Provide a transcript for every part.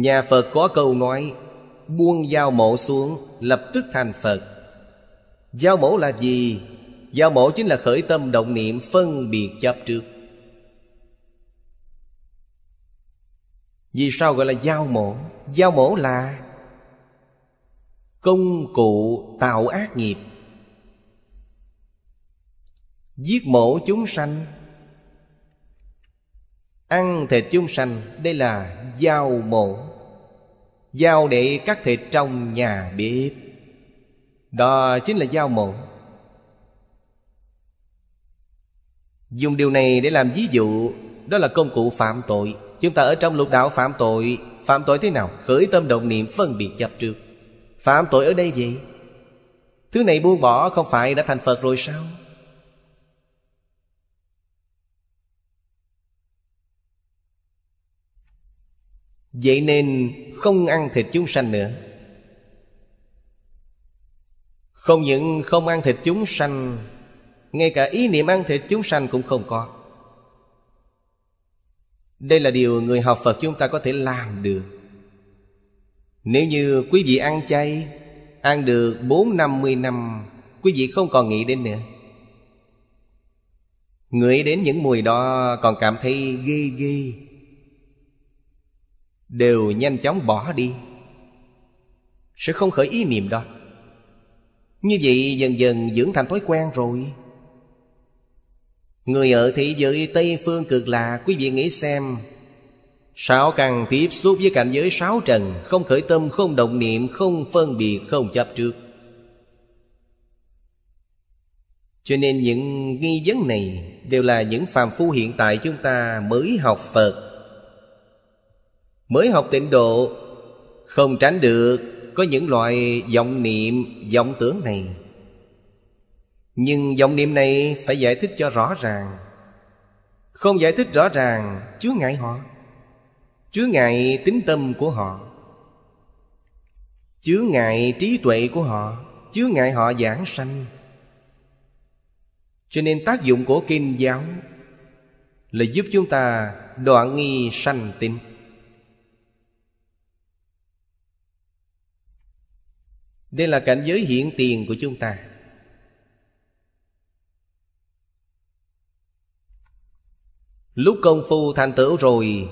Nhà Phật có câu nói Buông dao mổ xuống lập tức thành Phật Giao mổ là gì? Giao mổ chính là khởi tâm động niệm phân biệt chấp trước Vì sao gọi là giao mổ? Giao mổ là Công cụ tạo ác nghiệp Giết mổ chúng sanh Ăn thịt chúng sanh Đây là giao mổ giao để cắt thịt trong nhà bếp Đó chính là giao mổ Dùng điều này để làm ví dụ Đó là công cụ phạm tội Chúng ta ở trong lục đạo phạm tội Phạm tội thế nào? Khởi tâm động niệm phân biệt chấp trước Phạm tội ở đây gì? Thứ này buông bỏ không phải đã thành Phật rồi sao? Vậy nên không ăn thịt chúng sanh nữa không những không ăn thịt chúng sanh ngay cả ý niệm ăn thịt chúng sanh cũng không có đây là điều người học phật chúng ta có thể làm được nếu như quý vị ăn chay ăn được bốn năm mươi năm quý vị không còn nghĩ đến nữa Ngửi đến những mùi đó còn cảm thấy ghê ghê đều nhanh chóng bỏ đi sẽ không khởi ý niệm đó như vậy dần dần dưỡng thành thói quen rồi người ở thế giới tây phương cực là quý vị nghĩ xem sáu căn tiếp xúc với cảnh giới sáu trần không khởi tâm không động niệm không phân biệt không chấp trước cho nên những nghi vấn này đều là những phàm phu hiện tại chúng ta mới học phật Mới học tịnh độ Không tránh được Có những loại vọng niệm vọng tưởng này Nhưng vọng niệm này Phải giải thích cho rõ ràng Không giải thích rõ ràng Chứa ngại họ Chứa ngại tính tâm của họ Chứa ngại trí tuệ của họ Chứa ngại họ giảng sanh Cho nên tác dụng của kinh giáo Là giúp chúng ta đoạn nghi sanh tinh Đây là cảnh giới hiện tiền của chúng ta Lúc công phu thành tựu rồi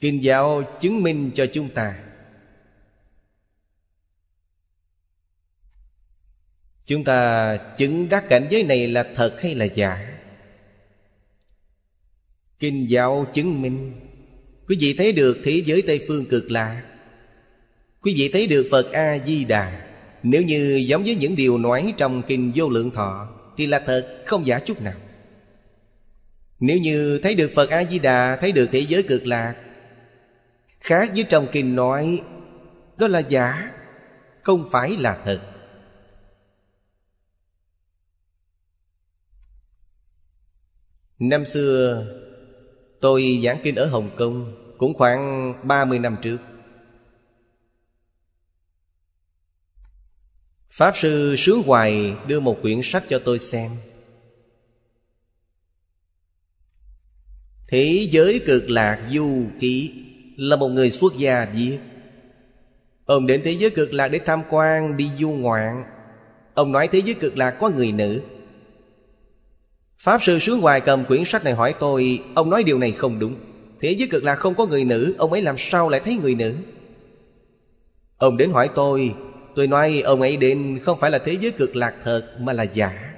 Kinh giáo chứng minh cho chúng ta Chúng ta chứng đắc cảnh giới này là thật hay là giả Kinh giáo chứng minh Quý vị thấy được thế giới Tây Phương cực lạ Quý vị thấy được Phật A-di-đà Nếu như giống với những điều nói trong Kinh Vô Lượng Thọ Thì là thật, không giả chút nào Nếu như thấy được Phật A-di-đà Thấy được thế giới cực lạc Khác với trong Kinh nói Đó là giả Không phải là thật Năm xưa Tôi giảng kinh ở Hồng Kông Cũng khoảng 30 năm trước Pháp Sư Sướng Hoài đưa một quyển sách cho tôi xem Thế giới cực lạc du ký Là một người xuất gia viết Ông đến thế giới cực lạc để tham quan Đi du ngoạn Ông nói thế giới cực lạc có người nữ Pháp sư sướng hoài cầm quyển sách này hỏi tôi Ông nói điều này không đúng Thế giới cực lạc không có người nữ Ông ấy làm sao lại thấy người nữ Ông đến hỏi tôi Tôi nói ông ấy đến không phải là thế giới cực lạc thật Mà là giả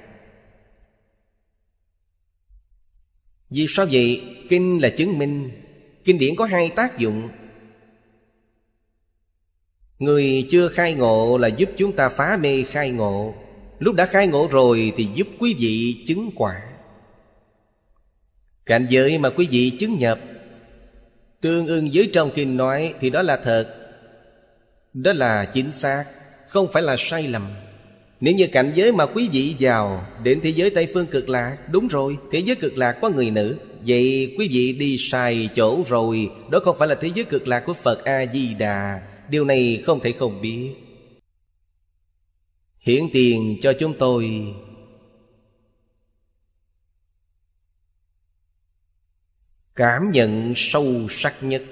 Vì sao vậy? Kinh là chứng minh Kinh điển có hai tác dụng Người chưa khai ngộ là giúp chúng ta phá mê khai ngộ Lúc đã khai ngộ rồi thì giúp quý vị chứng quả Cảnh giới mà quý vị chứng nhập Tương ưng với trong kinh nói thì đó là thật Đó là chính xác không phải là sai lầm nếu như cảnh giới mà quý vị vào Đến thế giới Tây Phương cực lạc Đúng rồi, thế giới cực lạc có người nữ Vậy quý vị đi sai chỗ rồi Đó không phải là thế giới cực lạc của Phật A-di-đà Điều này không thể không biết Hiển tiền cho chúng tôi Cảm nhận sâu sắc nhất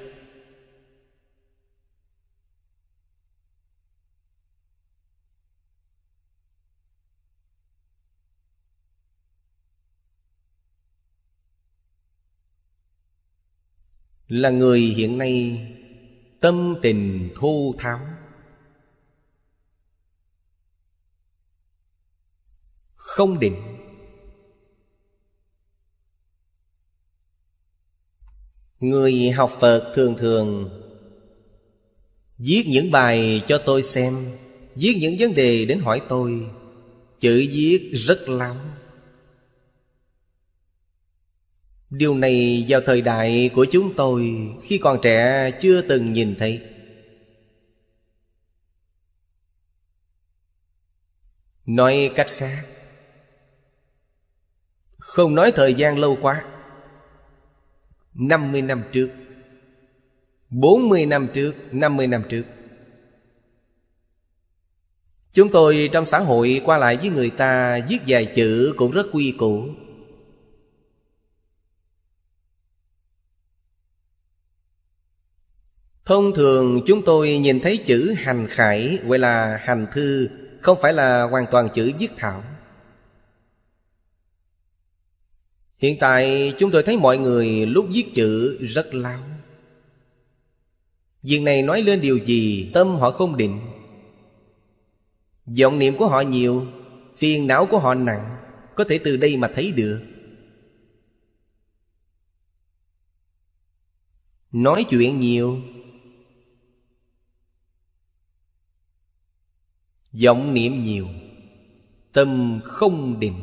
là người hiện nay tâm tình thô tháo không định người học phật thường thường viết những bài cho tôi xem viết những vấn đề đến hỏi tôi chữ viết rất lắm Điều này vào thời đại của chúng tôi Khi còn trẻ chưa từng nhìn thấy Nói cách khác Không nói thời gian lâu quá 50 năm trước 40 năm trước 50 năm trước Chúng tôi trong xã hội qua lại với người ta Viết vài chữ cũng rất quy củ Thông thường chúng tôi nhìn thấy chữ hành khải gọi là hành thư Không phải là hoàn toàn chữ viết thảo Hiện tại chúng tôi thấy mọi người lúc viết chữ rất lao Việc này nói lên điều gì tâm họ không định vọng niệm của họ nhiều Phiền não của họ nặng Có thể từ đây mà thấy được Nói chuyện nhiều vọng niệm nhiều tâm không định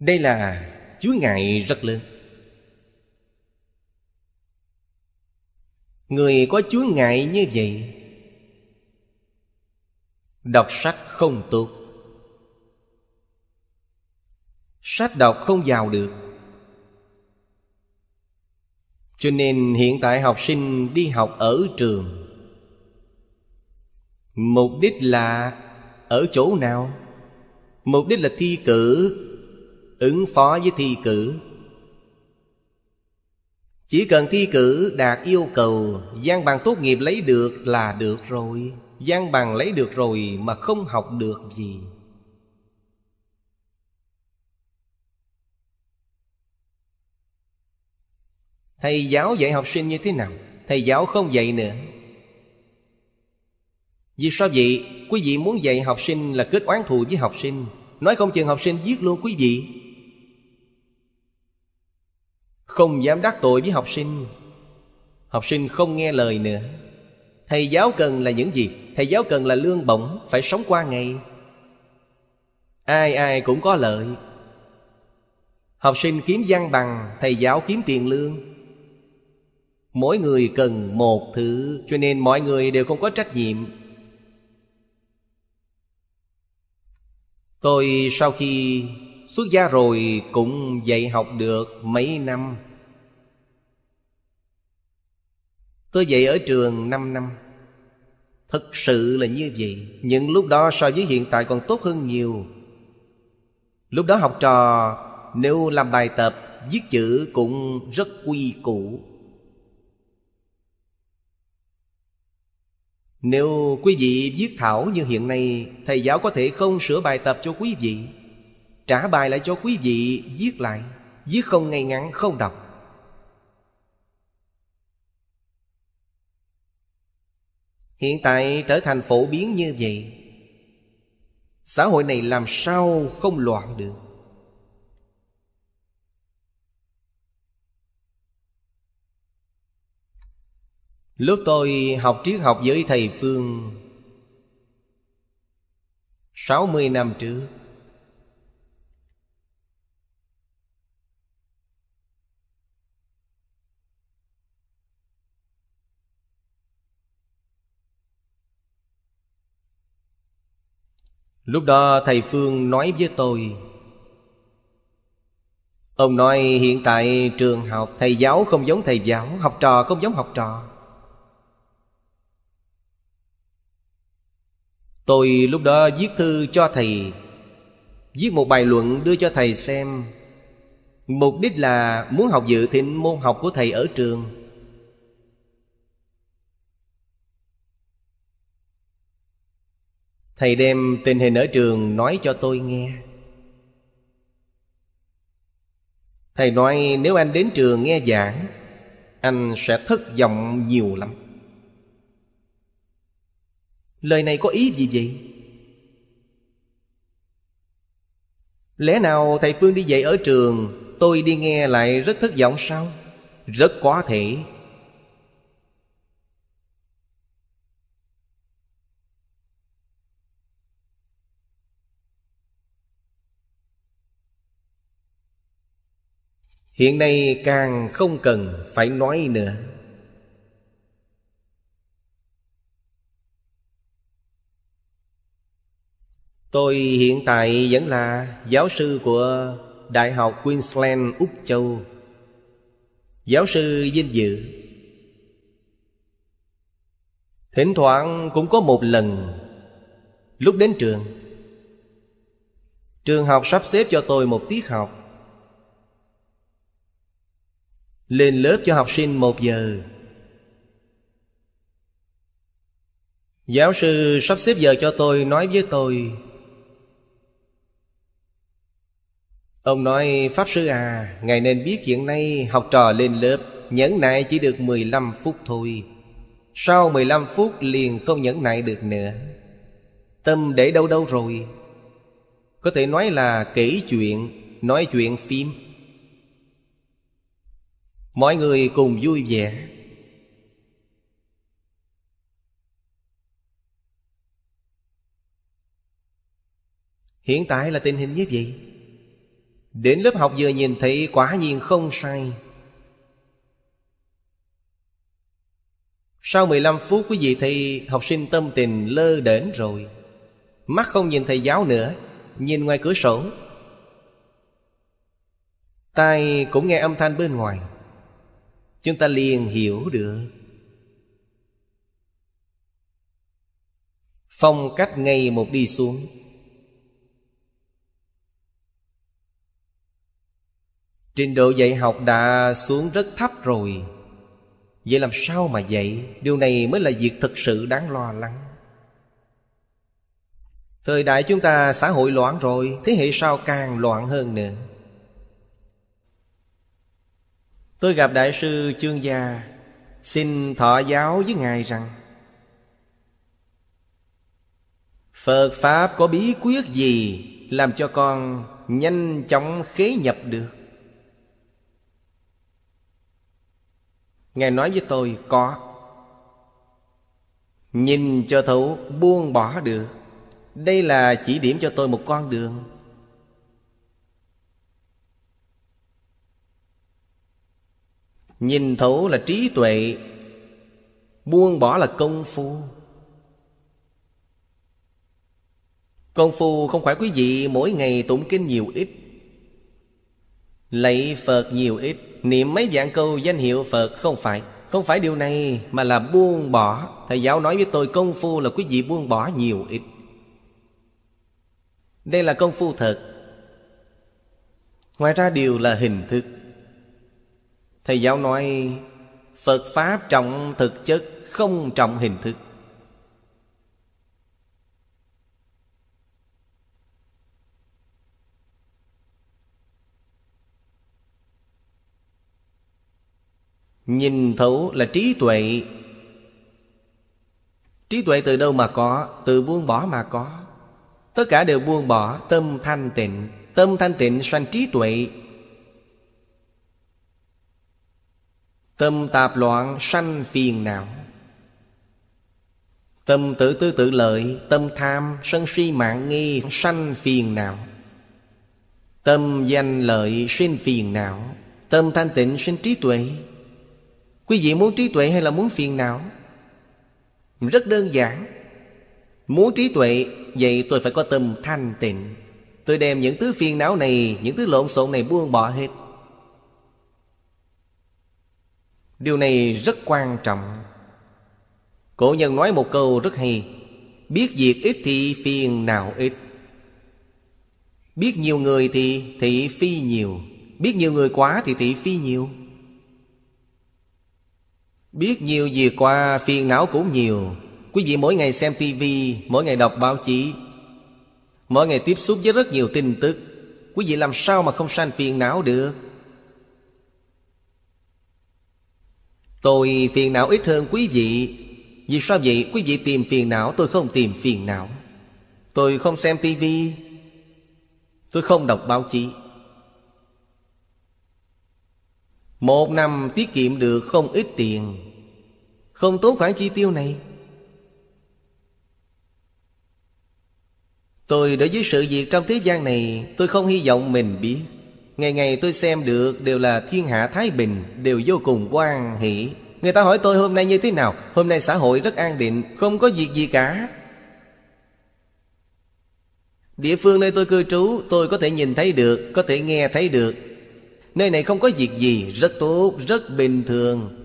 đây là chướng ngại rất lớn người có chướng ngại như vậy đọc sách không tốt sách đọc không vào được cho nên hiện tại học sinh đi học ở trường mục đích là ở chỗ nào mục đích là thi cử ứng phó với thi cử chỉ cần thi cử đạt yêu cầu gian bằng tốt nghiệp lấy được là được rồi gian bằng lấy được rồi mà không học được gì thầy giáo dạy học sinh như thế nào thầy giáo không dạy nữa vì sao vậy? Quý vị muốn dạy học sinh là kết oán thù với học sinh Nói không chừng học sinh giết luôn quý vị Không dám đắc tội với học sinh Học sinh không nghe lời nữa Thầy giáo cần là những gì? Thầy giáo cần là lương bổng Phải sống qua ngày Ai ai cũng có lợi Học sinh kiếm văn bằng Thầy giáo kiếm tiền lương Mỗi người cần một thứ Cho nên mọi người đều không có trách nhiệm Tôi sau khi xuất gia rồi cũng dạy học được mấy năm Tôi dạy ở trường 5 năm Thực sự là như vậy Những lúc đó so với hiện tại còn tốt hơn nhiều Lúc đó học trò nếu làm bài tập Viết chữ cũng rất quy củ Nếu quý vị viết thảo như hiện nay Thầy giáo có thể không sửa bài tập cho quý vị Trả bài lại cho quý vị viết lại Viết không ngay ngắn không đọc Hiện tại trở thành phổ biến như vậy Xã hội này làm sao không loạn được Lúc tôi học triết học với thầy Phương 60 năm trước Lúc đó thầy Phương nói với tôi Ông nói hiện tại trường học thầy giáo không giống thầy giáo Học trò không giống học trò Tôi lúc đó viết thư cho thầy Viết một bài luận đưa cho thầy xem Mục đích là muốn học dự thịnh môn học của thầy ở trường Thầy đem tình hình ở trường nói cho tôi nghe Thầy nói nếu anh đến trường nghe giảng Anh sẽ thất vọng nhiều lắm Lời này có ý gì vậy? Lẽ nào thầy Phương đi dạy ở trường Tôi đi nghe lại rất thất vọng sao? Rất quá thể Hiện nay càng không cần phải nói nữa Tôi hiện tại vẫn là giáo sư của Đại học Queensland, Úc Châu Giáo sư vinh dự Thỉnh thoảng cũng có một lần Lúc đến trường Trường học sắp xếp cho tôi một tiết học Lên lớp cho học sinh một giờ Giáo sư sắp xếp giờ cho tôi nói với tôi Ông nói Pháp Sư à Ngài nên biết hiện nay học trò lên lớp Nhẫn nại chỉ được 15 phút thôi Sau 15 phút liền không nhẫn nại được nữa Tâm để đâu đâu rồi Có thể nói là kể chuyện Nói chuyện phim Mọi người cùng vui vẻ Hiện tại là tình hình như vậy Đến lớp học vừa nhìn thấy quả nhiên không sai Sau 15 phút quý vị thì học sinh tâm tình lơ đến rồi Mắt không nhìn thầy giáo nữa Nhìn ngoài cửa sổ Tai cũng nghe âm thanh bên ngoài Chúng ta liền hiểu được Phong cách ngay một đi xuống Trình độ dạy học đã xuống rất thấp rồi Vậy làm sao mà dạy Điều này mới là việc thực sự đáng lo lắng Thời đại chúng ta xã hội loạn rồi Thế hệ sau càng loạn hơn nữa Tôi gặp Đại sư Chương Gia Xin thọ giáo với Ngài rằng Phật Pháp có bí quyết gì Làm cho con nhanh chóng khế nhập được Ngài nói với tôi có Nhìn cho thấu buông bỏ được Đây là chỉ điểm cho tôi một con đường Nhìn thấu là trí tuệ Buông bỏ là công phu Công phu không phải quý vị mỗi ngày tụng kinh nhiều ít Lạy Phật nhiều ít niệm mấy dạng câu danh hiệu phật không phải không phải điều này mà là buông bỏ thầy giáo nói với tôi công phu là quý vị buông bỏ nhiều ít đây là công phu thật ngoài ra điều là hình thức thầy giáo nói phật pháp trọng thực chất không trọng hình thức Nhìn thấu là trí tuệ Trí tuệ từ đâu mà có Từ buông bỏ mà có Tất cả đều buông bỏ tâm thanh tịnh Tâm thanh tịnh sanh trí tuệ Tâm tạp loạn sanh phiền não Tâm tự tư tự lợi Tâm tham sân suy mạng nghi Sanh phiền não Tâm danh lợi sinh phiền não Tâm thanh tịnh sinh trí tuệ Quý vị muốn trí tuệ hay là muốn phiền não? Rất đơn giản Muốn trí tuệ Vậy tôi phải có tâm thanh tịnh Tôi đem những thứ phiền não này Những thứ lộn xộn này buông bỏ hết Điều này rất quan trọng Cổ nhân nói một câu rất hay Biết việc ít thì phiền não ít Biết nhiều người thì thị phi nhiều Biết nhiều người quá thì thị phi nhiều Biết nhiều gì qua phiền não cũng nhiều Quý vị mỗi ngày xem tivi Mỗi ngày đọc báo chí Mỗi ngày tiếp xúc với rất nhiều tin tức Quý vị làm sao mà không sanh phiền não được Tôi phiền não ít hơn quý vị Vì sao vậy quý vị tìm phiền não Tôi không tìm phiền não Tôi không xem tivi Tôi không đọc báo chí Một năm tiết kiệm được không ít tiền Không tốn khoản chi tiêu này Tôi đối với sự việc trong thế gian này Tôi không hy vọng mình biết Ngày ngày tôi xem được đều là thiên hạ thái bình Đều vô cùng quan hỷ Người ta hỏi tôi hôm nay như thế nào Hôm nay xã hội rất an định Không có việc gì cả Địa phương nơi tôi cư trú Tôi có thể nhìn thấy được Có thể nghe thấy được Nơi này không có việc gì Rất tốt, rất bình thường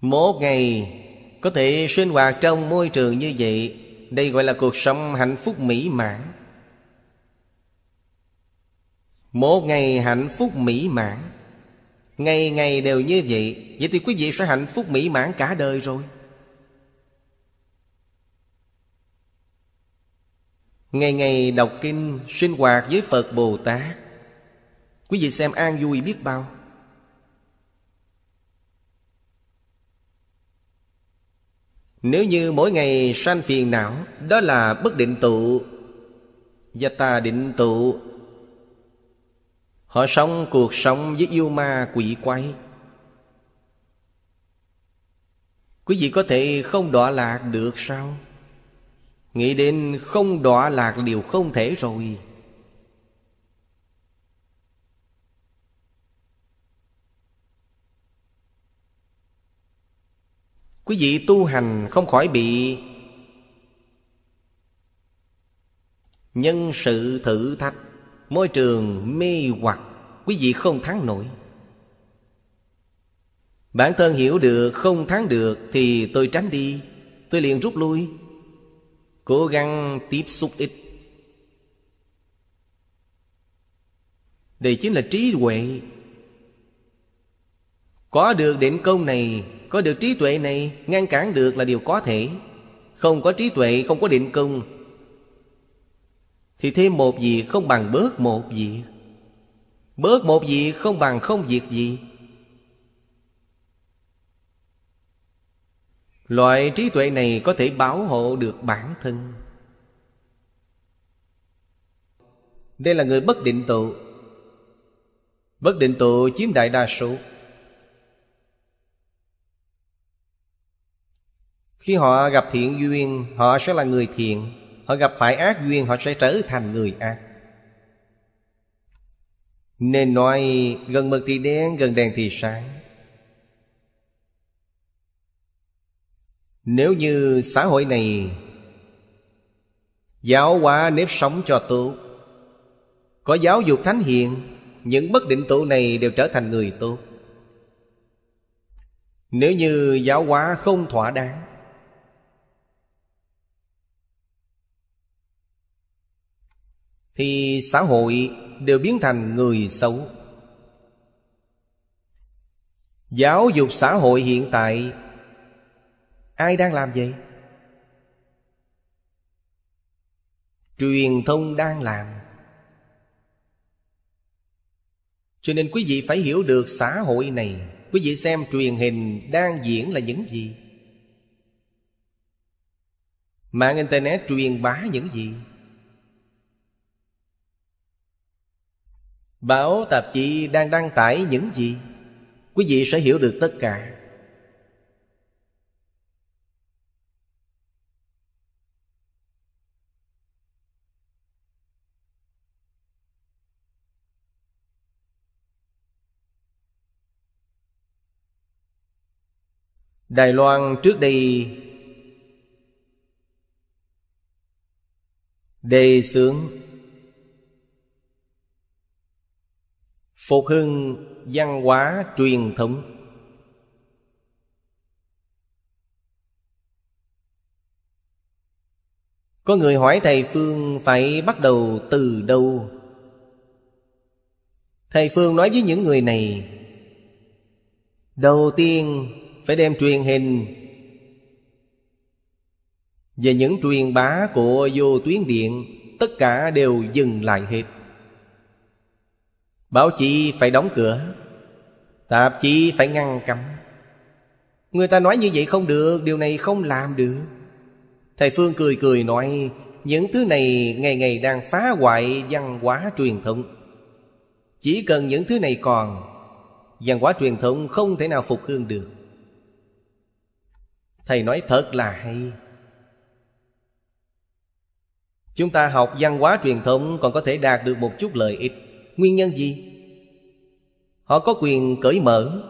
Một ngày có thể sinh hoạt trong môi trường như vậy Đây gọi là cuộc sống hạnh phúc mỹ mãn Một ngày hạnh phúc mỹ mãn Ngày ngày đều như vậy Vậy thì quý vị sẽ hạnh phúc mỹ mãn cả đời rồi Ngày ngày đọc kinh Sinh hoạt với Phật Bồ Tát Quý vị xem an vui biết bao Nếu như mỗi ngày sanh phiền não Đó là bất định tụ Và ta định tụ Họ sống cuộc sống với yêu ma quỷ quái Quý vị có thể không đọa lạc được sao? Nghĩ đến không đọa lạc điều không thể rồi Quý vị tu hành không khỏi bị Nhân sự thử thách Môi trường mê hoặc Quý vị không thắng nổi Bản thân hiểu được không thắng được Thì tôi tránh đi Tôi liền rút lui cố gắng tiếp xúc ít đây chính là trí huệ có được định công này có được trí tuệ này ngăn cản được là điều có thể không có trí tuệ không có định công thì thêm một gì không bằng bớt một gì bớt một gì không bằng không việc gì Loại trí tuệ này có thể bảo hộ được bản thân Đây là người bất định tụ Bất định tụ chiếm đại đa số Khi họ gặp thiện duyên Họ sẽ là người thiện Họ gặp phải ác duyên Họ sẽ trở thành người ác Nên nói gần mực thì đen Gần đèn thì sáng Nếu như xã hội này Giáo hóa nếp sống cho tốt Có giáo dục thánh hiền Những bất định tụ này đều trở thành người tốt Nếu như giáo hóa không thỏa đáng Thì xã hội đều biến thành người xấu Giáo dục xã hội hiện tại ai đang làm vậy truyền thông đang làm cho nên quý vị phải hiểu được xã hội này quý vị xem truyền hình đang diễn là những gì mạng internet truyền bá những gì báo tạp chí đang đăng tải những gì quý vị sẽ hiểu được tất cả Đài Loan trước đây đề xướng phục hưng văn hóa truyền thống có người hỏi thầy phương phải bắt đầu từ đâu thầy phương nói với những người này đầu tiên phải đem truyền hình về những truyền bá của vô tuyến điện tất cả đều dừng lại hết báo chí phải đóng cửa tạp chí phải ngăn cấm người ta nói như vậy không được điều này không làm được thầy phương cười cười nói những thứ này ngày ngày đang phá hoại văn hóa truyền thống chỉ cần những thứ này còn văn hóa truyền thống không thể nào phục hương được thầy nói thật là hay chúng ta học văn hóa truyền thống còn có thể đạt được một chút lợi ích nguyên nhân gì họ có quyền cởi mở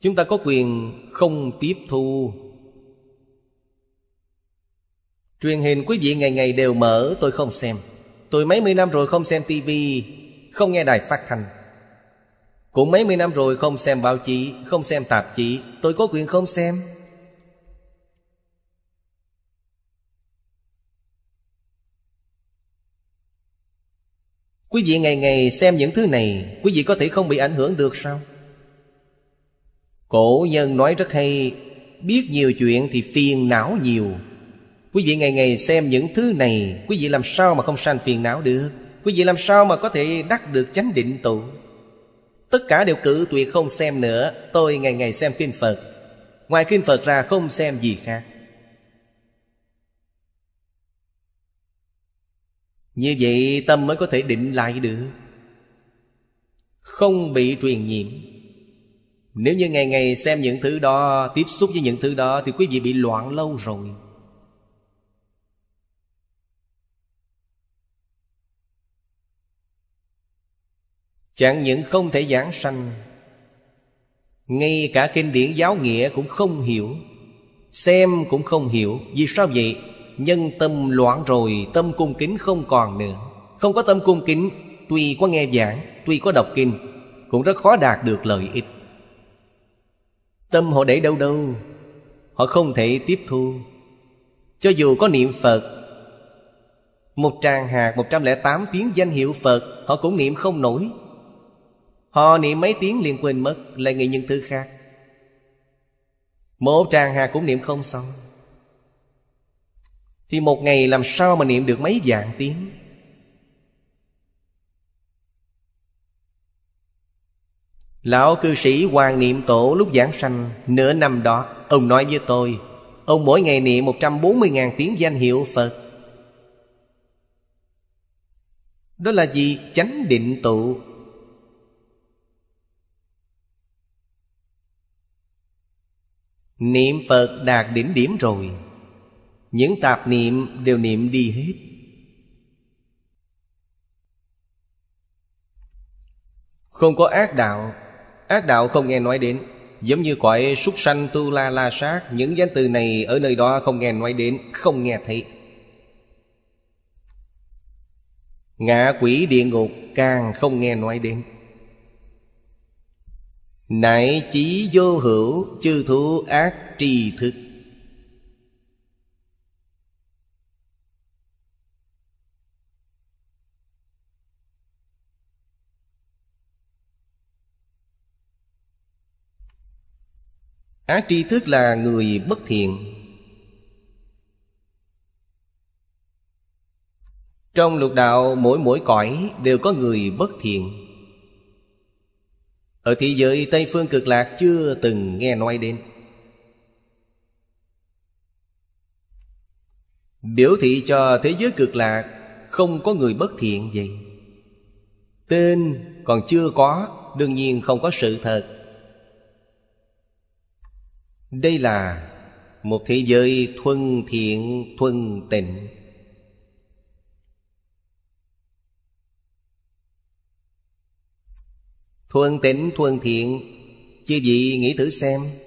chúng ta có quyền không tiếp thu truyền hình quý vị ngày ngày đều mở tôi không xem tôi mấy mươi năm rồi không xem tivi không nghe đài phát thanh cũng mấy mươi năm rồi không xem báo chí không xem tạp chí tôi có quyền không xem Quý vị ngày ngày xem những thứ này Quý vị có thể không bị ảnh hưởng được sao? Cổ nhân nói rất hay Biết nhiều chuyện thì phiền não nhiều Quý vị ngày ngày xem những thứ này Quý vị làm sao mà không sanh phiền não được Quý vị làm sao mà có thể đắc được chánh định tụ Tất cả đều cử tuyệt không xem nữa Tôi ngày ngày xem kinh Phật Ngoài kinh Phật ra không xem gì khác Như vậy tâm mới có thể định lại được Không bị truyền nhiễm Nếu như ngày ngày xem những thứ đó Tiếp xúc với những thứ đó Thì quý vị bị loạn lâu rồi Chẳng những không thể giảng sanh Ngay cả kinh điển giáo nghĩa cũng không hiểu Xem cũng không hiểu Vì sao vậy? nhân tâm loạn rồi tâm cung kính không còn nữa không có tâm cung kính tuy có nghe giảng tuy có đọc kinh cũng rất khó đạt được lợi ích tâm họ để đâu đâu họ không thể tiếp thu cho dù có niệm phật một tràng hạt 108 tiếng danh hiệu Phật Họ cũng niệm không nổi Họ niệm mấy tiếng liền quên mất Lại nghĩ những thứ khác Một tràng hạt cũng niệm không xong thì một ngày làm sao mà niệm được mấy dạng tiếng Lão cư sĩ Hoàng Niệm Tổ lúc giảng sanh Nửa năm đó Ông nói với tôi Ông mỗi ngày niệm một trăm 140.000 tiếng danh hiệu Phật Đó là gì? Chánh định tụ Niệm Phật đạt đỉnh điểm rồi những tạp niệm đều niệm đi hết Không có ác đạo Ác đạo không nghe nói đến Giống như cõi súc sanh tu la la sát Những danh từ này ở nơi đó không nghe nói đến Không nghe thấy Ngạ quỷ địa ngục càng không nghe nói đến Nại chí vô hữu chư thú ác tri thức ác tri thức là người bất thiện trong lục đạo mỗi mỗi cõi đều có người bất thiện ở thế giới tây phương cực lạc chưa từng nghe nói đến biểu thị cho thế giới cực lạc không có người bất thiện gì tên còn chưa có đương nhiên không có sự thật đây là một thế giới thuần thiện thuần tịnh Thuần tịnh thuần thiện Chứ gì nghĩ thử xem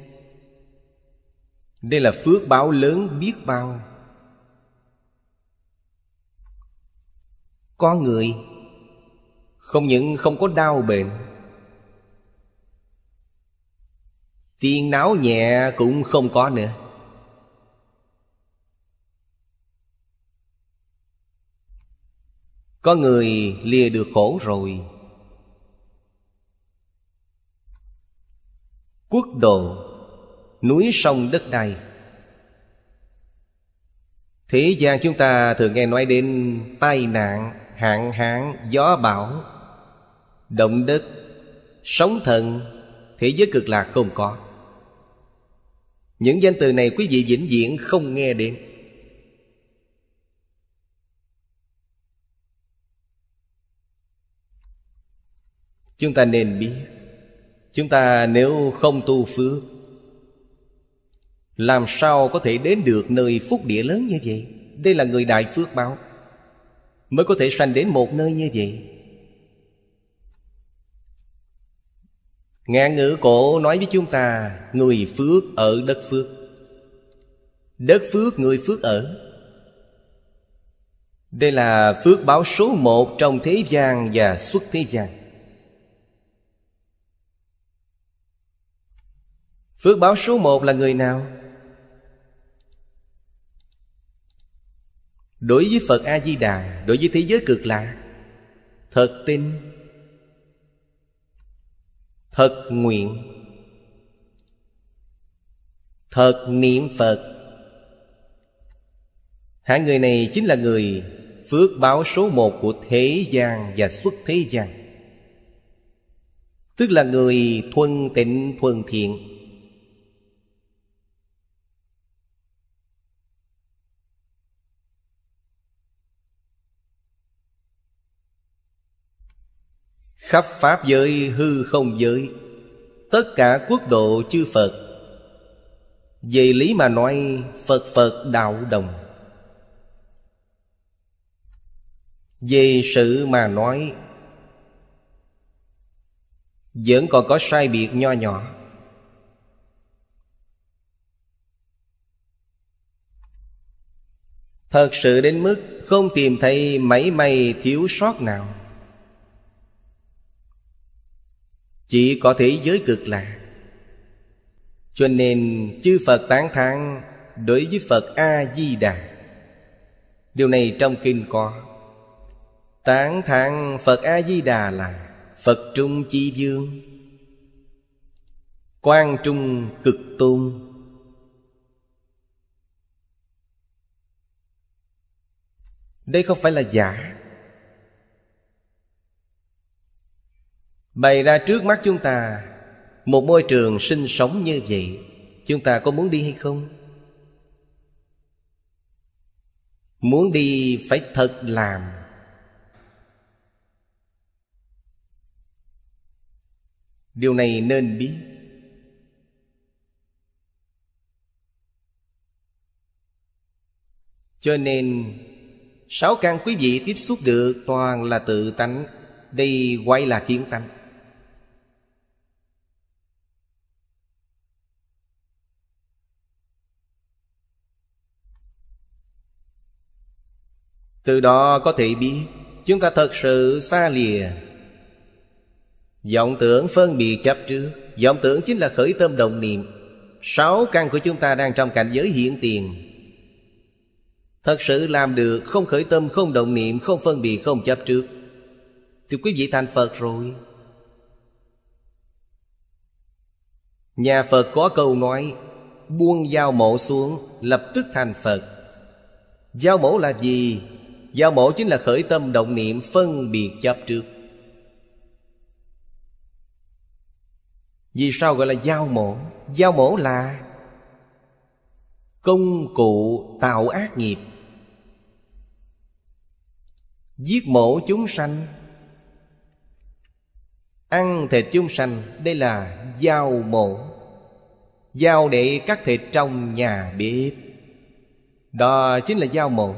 Đây là phước báo lớn biết bao Có người Không những không có đau bệnh Phiền não nhẹ cũng không có nữa Có người lìa được khổ rồi Quốc độ Núi sông đất đai Thế gian chúng ta thường nghe nói đến tai nạn, hạn hán, gió bão, động đất, sóng thần, thế giới cực lạc không có. Những danh từ này quý vị vĩnh viễn không nghe đến Chúng ta nên biết Chúng ta nếu không tu phước Làm sao có thể đến được nơi phúc địa lớn như vậy Đây là người đại phước báo Mới có thể sanh đến một nơi như vậy Ngạn ngữ cổ nói với chúng ta Người phước ở đất phước Đất phước người phước ở Đây là phước báo số một trong thế gian và xuất thế gian Phước báo số một là người nào? Đối với Phật A-di-đà Đối với thế giới cực lạc Thật tin Thật nguyện Thật niệm Phật Hạng người này chính là người Phước báo số một của thế gian và xuất thế gian Tức là người thuần tịnh thuần thiện khắp pháp giới hư không giới tất cả quốc độ chư phật về lý mà nói phật phật đạo đồng về sự mà nói vẫn còn có sai biệt nho nhỏ thật sự đến mức không tìm thấy mảy may thiếu sót nào chỉ có thế giới cực lạ cho nên chư phật tán thán đối với phật a di đà điều này trong kinh có tán thán phật a di đà là phật trung chi dương quan trung cực tôn đây không phải là giả bày ra trước mắt chúng ta một môi trường sinh sống như vậy chúng ta có muốn đi hay không muốn đi phải thật làm điều này nên biết cho nên sáu căn quý vị tiếp xúc được toàn là tự tánh đây quay là kiến tánh Từ đó có thể biết Chúng ta thật sự xa lìa vọng tưởng phân biệt chấp trước vọng tưởng chính là khởi tâm đồng niệm Sáu căn của chúng ta đang trong cảnh giới hiện tiền Thật sự làm được không khởi tâm, không động niệm, không phân biệt, không chấp trước Thì quý vị thành Phật rồi Nhà Phật có câu nói Buông dao mổ xuống lập tức thành Phật Dao mổ là gì? Giao bộ chính là khởi tâm động niệm phân biệt chấp trước Vì sao gọi là giao mổ? Giao mổ là công cụ tạo ác nghiệp Giết mổ chúng sanh Ăn thịt chúng sanh Đây là giao mổ Giao để cắt thịt trong nhà bếp Đó chính là giao mổ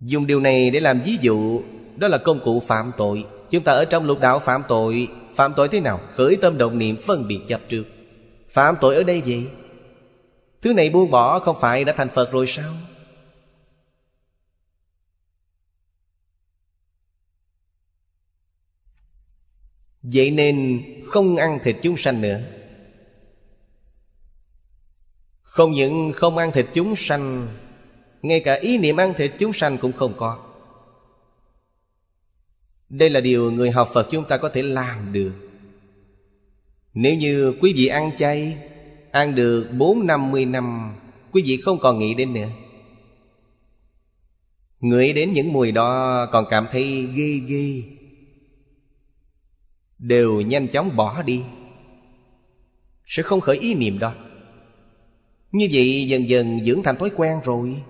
dùng điều này để làm ví dụ đó là công cụ phạm tội chúng ta ở trong lục đạo phạm tội phạm tội thế nào khởi tâm động niệm phân biệt chấp trước phạm tội ở đây gì thứ này buông bỏ không phải đã thành phật rồi sao Vậy nên không ăn thịt chúng sanh nữa Không những không ăn thịt chúng sanh ngay cả ý niệm ăn thịt chúng sanh cũng không có đây là điều người học phật chúng ta có thể làm được nếu như quý vị ăn chay ăn được bốn năm mươi năm quý vị không còn nghĩ đến nữa ngửi đến những mùi đó còn cảm thấy ghê ghê đều nhanh chóng bỏ đi sẽ không khởi ý niệm đó như vậy dần dần dưỡng thành thói quen rồi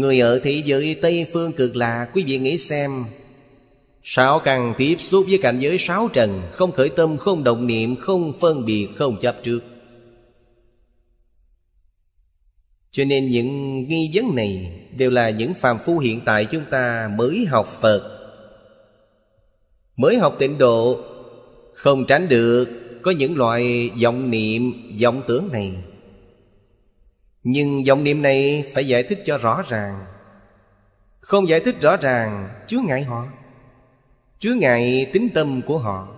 Người ở thế giới Tây Phương cực lạ Quý vị nghĩ xem Sáu căn tiếp xúc với cảnh giới sáu trần Không khởi tâm, không động niệm, không phân biệt, không chấp trước Cho nên những nghi vấn này Đều là những phàm phu hiện tại chúng ta mới học Phật Mới học tịnh độ Không tránh được Có những loại vọng niệm, vọng tưởng này nhưng vọng niệm này phải giải thích cho rõ ràng Không giải thích rõ ràng chứa ngại họ Chứa ngại tính tâm của họ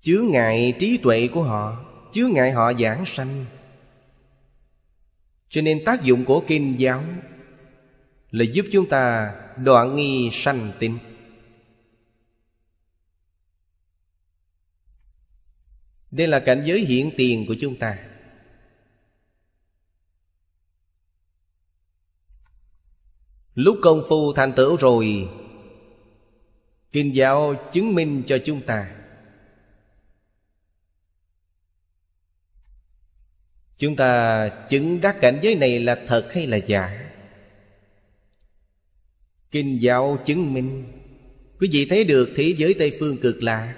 Chứa ngại trí tuệ của họ Chứa ngại họ giảng sanh Cho nên tác dụng của kinh giáo Là giúp chúng ta đoạn nghi sanh tinh. Đây là cảnh giới hiện tiền của chúng ta Lúc công phu thành tựu rồi Kinh giáo chứng minh cho chúng ta Chúng ta chứng đắc cảnh giới này là thật hay là giả Kinh giáo chứng minh Quý vị thấy được thế giới Tây Phương cực lạ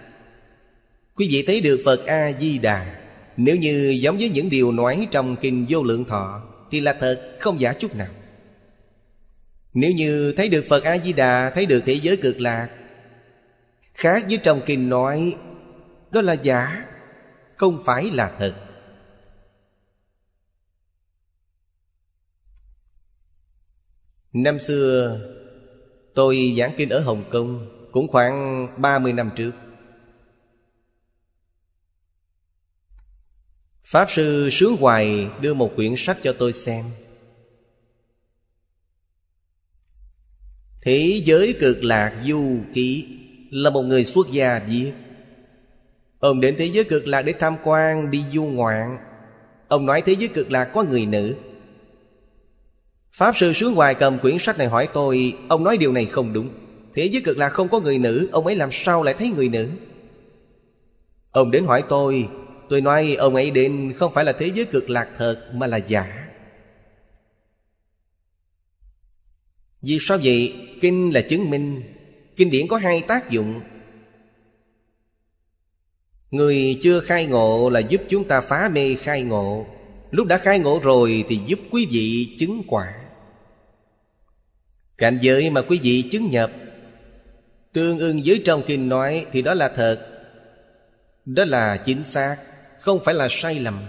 Quý vị thấy được Phật A-di-đà Nếu như giống với những điều nói trong Kinh Vô Lượng Thọ Thì là thật không giả chút nào nếu như thấy được Phật A-di-đà Thấy được thế giới cực lạc Khác với trong kinh nói Đó là giả Không phải là thật Năm xưa Tôi giảng kinh ở Hồng Kông Cũng khoảng 30 năm trước Pháp sư Sướng Hoài đưa một quyển sách cho tôi xem Thế giới cực lạc du ký Là một người xuất gia viết Ông đến thế giới cực lạc để tham quan Đi du ngoạn Ông nói thế giới cực lạc có người nữ Pháp sư xuống ngoài cầm quyển sách này hỏi tôi Ông nói điều này không đúng Thế giới cực lạc không có người nữ Ông ấy làm sao lại thấy người nữ Ông đến hỏi tôi Tôi nói ông ấy đến không phải là thế giới cực lạc thật Mà là giả Vì sao vậy? Kinh là chứng minh Kinh điển có hai tác dụng Người chưa khai ngộ là giúp chúng ta phá mê khai ngộ Lúc đã khai ngộ rồi thì giúp quý vị chứng quả Cảnh giới mà quý vị chứng nhập Tương ưng với trong kinh nói thì đó là thật Đó là chính xác Không phải là sai lầm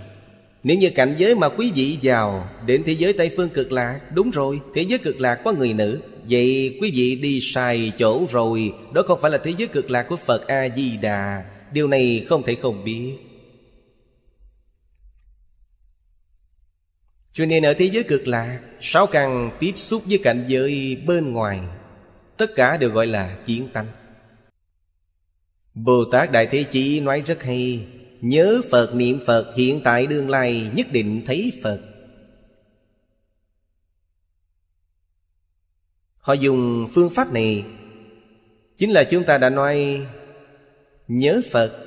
nếu như cảnh giới mà quý vị vào Đến thế giới Tây Phương cực lạc Đúng rồi, thế giới cực lạc có người nữ Vậy quý vị đi sai chỗ rồi Đó không phải là thế giới cực lạc của Phật A-di-đà Điều này không thể không biết Cho nên ở thế giới cực lạc Sáu căn tiếp xúc với cảnh giới bên ngoài Tất cả đều gọi là kiến tánh Bồ Tát Đại Thế Chí nói rất hay Nhớ Phật niệm Phật hiện tại đương lai nhất định thấy Phật Họ dùng phương pháp này Chính là chúng ta đã nói Nhớ Phật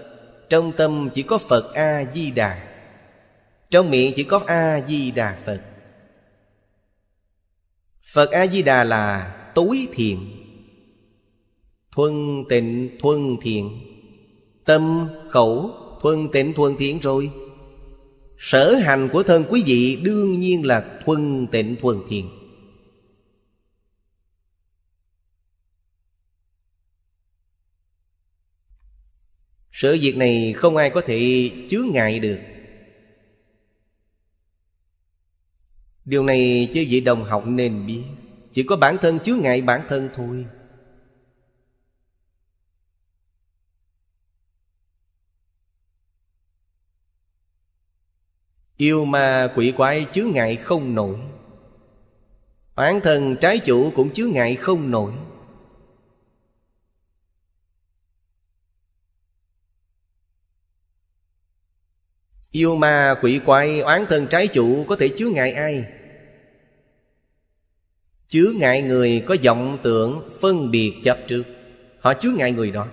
Trong tâm chỉ có Phật A-di-đà Trong miệng chỉ có A-di-đà Phật Phật A-di-đà là tối thiện Thuân tịnh thuân thiện Tâm khẩu Thuần tịnh thuần thiện rồi Sở hành của thân quý vị đương nhiên là thuần tịnh thuần thiện Sự việc này không ai có thể chướng ngại được Điều này chứ vị đồng học nên biết Chỉ có bản thân chướng ngại bản thân thôi Yêu ma quỷ quái chứa ngại không nổi Oán thân trái chủ cũng chứa ngại không nổi Yêu ma quỷ quái oán thân trái chủ có thể chứa ngại ai? Chứa ngại người có vọng tưởng phân biệt chấp trước Họ chứa ngại người đó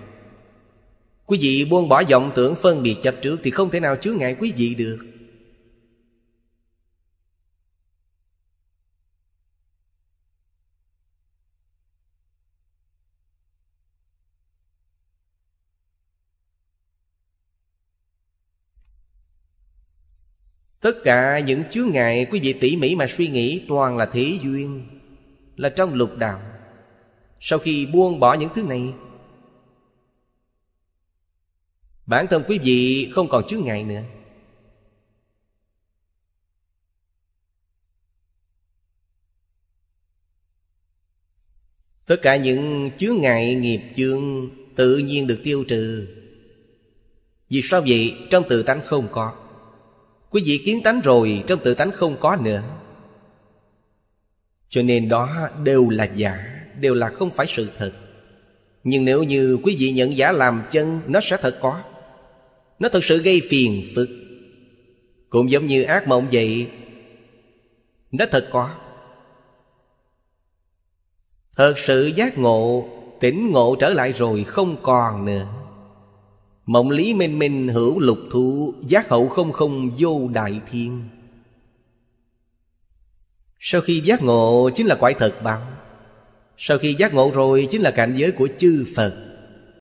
Quý vị buông bỏ vọng tưởng phân biệt chấp trước Thì không thể nào chứa ngại quý vị được Tất cả những chướng ngại quý vị tỉ mỉ mà suy nghĩ toàn là thế duyên Là trong lục đạo Sau khi buông bỏ những thứ này Bản thân quý vị không còn chướng ngại nữa Tất cả những chướng ngại nghiệp chương tự nhiên được tiêu trừ Vì sao vậy? Trong tự tánh không có Quý vị kiến tánh rồi Trong tự tánh không có nữa Cho nên đó đều là giả Đều là không phải sự thật Nhưng nếu như quý vị nhận giả làm chân Nó sẽ thật có Nó thật sự gây phiền phức Cũng giống như ác mộng vậy Nó thật có Thật sự giác ngộ Tỉnh ngộ trở lại rồi không còn nữa Mộng lý minh minh hữu lục thụ Giác hậu không không vô đại thiên Sau khi giác ngộ chính là quải thật báo Sau khi giác ngộ rồi chính là cảnh giới của chư Phật